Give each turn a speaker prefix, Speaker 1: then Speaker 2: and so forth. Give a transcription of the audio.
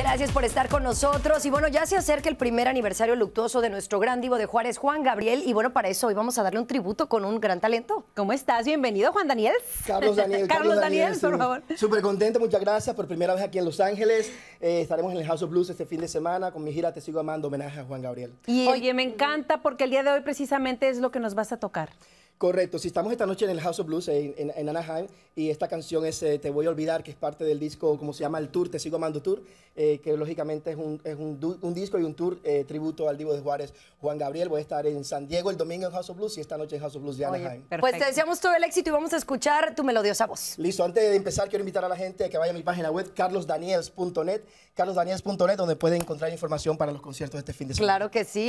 Speaker 1: Gracias por estar con nosotros. Y bueno, ya se acerca el primer aniversario luctuoso de nuestro gran divo de Juárez, Juan Gabriel. Y bueno, para eso hoy vamos a darle un tributo con un gran talento. ¿Cómo estás? Bienvenido, Juan Daniel.
Speaker 2: Carlos Daniel. Carlos, Daniel, por favor. Súper contento, muchas gracias. Por primera vez aquí en Los Ángeles. Eh, estaremos en el House of Blues este fin de semana con mi gira Te Sigo Amando, homenaje a Juan Gabriel.
Speaker 3: Y Oye, me encanta porque el día de hoy precisamente es lo que nos vas a tocar.
Speaker 2: Correcto, si estamos esta noche en el House of Blues en, Anaheim y esta canción es eh, Te voy a olvidar, que es parte del disco, como se llama el tour, Te sigo amando tour, eh, que lógicamente es un, disco y un tour eh, tributo al Divo de Juárez, Juan Gabriel. Voy a estar en San Diego el domingo en House of Blues y esta noche en House of Blues de Anaheim. pues te deseamos todo el éxito y vamos a escuchar tu melodiosa voz. Listo, antes de empezar quiero invitar a la gente a que vaya a mi página web carlosdaniels.net, carlosdaniels.net, donde pueden encontrar información para los conciertos de este fin de semana. Claro que sí.